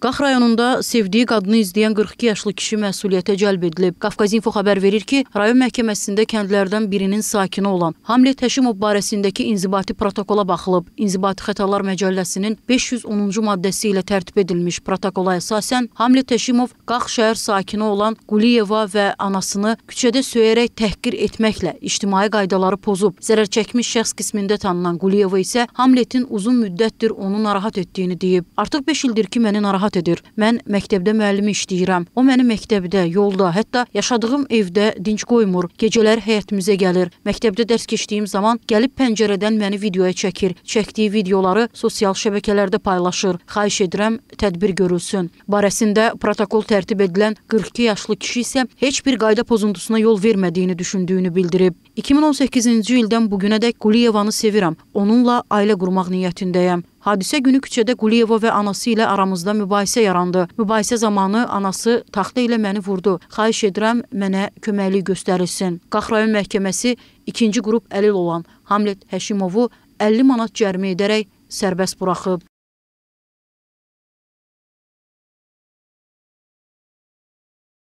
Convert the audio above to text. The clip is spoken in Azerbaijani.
Qax rayonunda sevdiyi qadını izləyən 42 yaşlı kişi məsuliyyətə cəlb edilib. Qafqaz İnfo xəbər verir ki, rayon məhkəməsində kəndlərdən birinin sakini olan Hamlet Həşimov barəsindəki inzibati protokola baxılıb. İnzibati xətalar məcəlləsinin 510-cu maddəsi ilə tərtib edilmiş protokola əsasən Hamlet Həşimov Qax şəhər sakini olan Quliyeva və anasını küçədə söyərək təhqir etməklə ictimai qaydaları pozub. Zərər çəkmiş şəxs qismində tanınan Quliyeva isə Hamletin uzun müddətdir onu narahat etdiyini deyib. Artıq 5 ildir ki, məni narahat narahat edir. Mən məktəbdə müəllimi işləyirəm. O məni məktəbdə, yolda, hətta yaşadığım evdə dinc qoymur. Gecələr həyətimizə gəlir. Məktəbdə dərs keçdiyim zaman gəlib pəncərədən məni videoya çəkir. Çəkdiyi videoları sosial şəbəkələrdə paylaşır. Xahiş edirəm, tədbir görülsün. Barəsində protokol tərtib edilən 42 yaşlı kişi isə heç bir qayda pozuntusuna yol vermədiyini düşündüyünü bildirib. 2018-ci ildən bugünədək Quliyevanı sevirəm. Onunla ailə qurmaq niyyətindəyəm. Hadisə günü küçədə Quliyeva və anası ilə aramızda mübahisə yarandı. Mübahisə zamanı anası taxta ilə məni vurdu. Xahiş edirəm, mənə köməklik göstərilsin. Qax rayon məhkəməsi 2-ci qrup əlil olan Hamlet Həşimovu 50 manat cərimə edərək sərbəst buraxıb.